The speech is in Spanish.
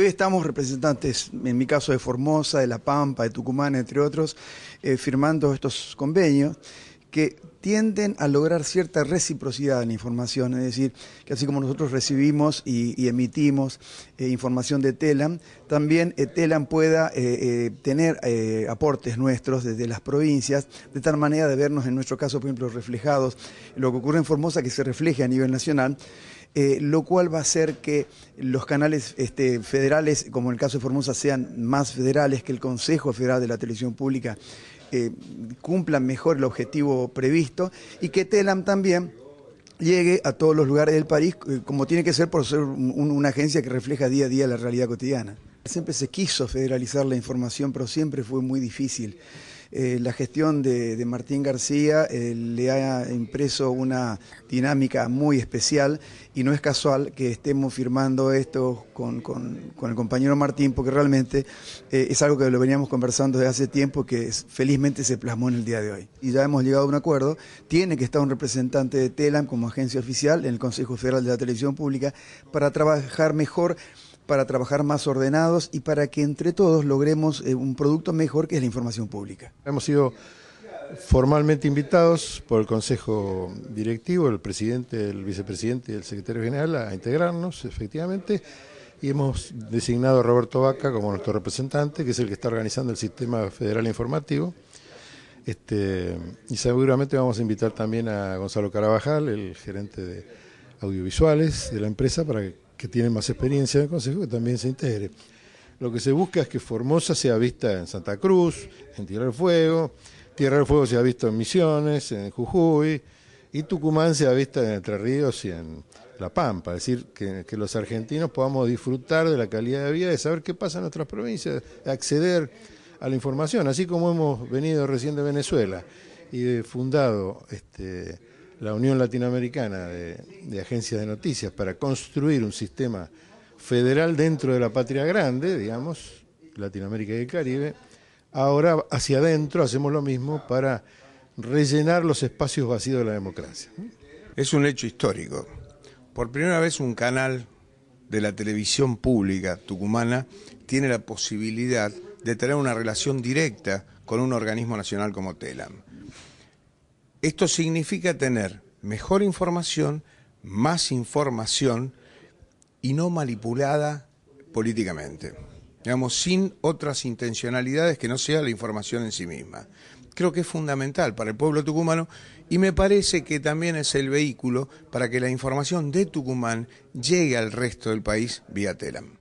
Hoy estamos representantes, en mi caso de Formosa, de La Pampa, de Tucumán, entre otros, eh, firmando estos convenios que tienden a lograr cierta reciprocidad en la información, es decir, que así como nosotros recibimos y, emitimos eh, información de TELAM, también Telan eh, TELAM pueda tener aportes nuestros desde las provincias, de tal manera de vernos, en nuestro caso, por ejemplo, reflejados, lo que ocurre en Formosa que se refleje a nivel nacional, eh, lo cual va a hacer que los canales este, federales, como en el caso de Formosa, sean más federales, que el Consejo Federal de la Televisión Pública eh, cumplan mejor el objetivo previsto y que TELAM también llegue a todos los lugares del país, eh, como tiene que ser por ser una agencia que refleja día a día la realidad cotidiana. Siempre se quiso federalizar la información, pero siempre fue muy difícil. Eh, la gestión de, Martín García eh, le ha impreso una dinámica muy especial y no es casual que estemos firmando esto con, el compañero Martín porque realmente eh, es algo que lo veníamos conversando desde hace tiempo que felizmente se plasmó en el día de hoy. Y ya hemos llegado a un acuerdo, tiene que estar un representante de TELAM como agencia oficial en el Consejo Federal de la Televisión Pública para trabajar mejor para trabajar más ordenados y para que entre todos logremos eh, un producto mejor que es la información pública. Hemos sido formalmente invitados por el Consejo Directivo, el presidente, el vicepresidente y el secretario general a integrarnos, efectivamente, y hemos designado a Roberto Vaca como nuestro representante, que es el que está organizando el sistema federal informativo. Este, y seguramente vamos a invitar también a Gonzalo Carabajal, el gerente de audiovisuales de la empresa, para que que tiene más experiencia en el Consejo que también se integre. Lo que se busca es que Formosa sea vista en Santa Cruz, en Tierra del Fuego, Tierra del Fuego se ha visto en Misiones, en Jujuy, y Tucumán se ha visto en Entre Ríos y en La Pampa. Es decir, que, los argentinos podamos disfrutar de la calidad de vida, de saber qué pasa en nuestras provincias, acceder a la información, así como hemos venido recién de Venezuela y fundado este, la Unión Latinoamericana de, Agencias de Noticias para construir un sistema federal dentro de la patria grande, digamos, Latinoamérica y el Caribe, ahora hacia adentro hacemos lo mismo para rellenar los espacios vacíos de la democracia. Es un hecho histórico. Por primera vez un canal de la televisión pública tucumana tiene la posibilidad de tener una relación directa con un organismo nacional como TELAM. Esto significa tener mejor información, más información y no manipulada políticamente. Digamos, sin otras intencionalidades que no sea la información en sí misma. Creo que es fundamental para el pueblo tucumano y me parece que también es el vehículo para que la información de Tucumán llegue al resto del país vía Telam.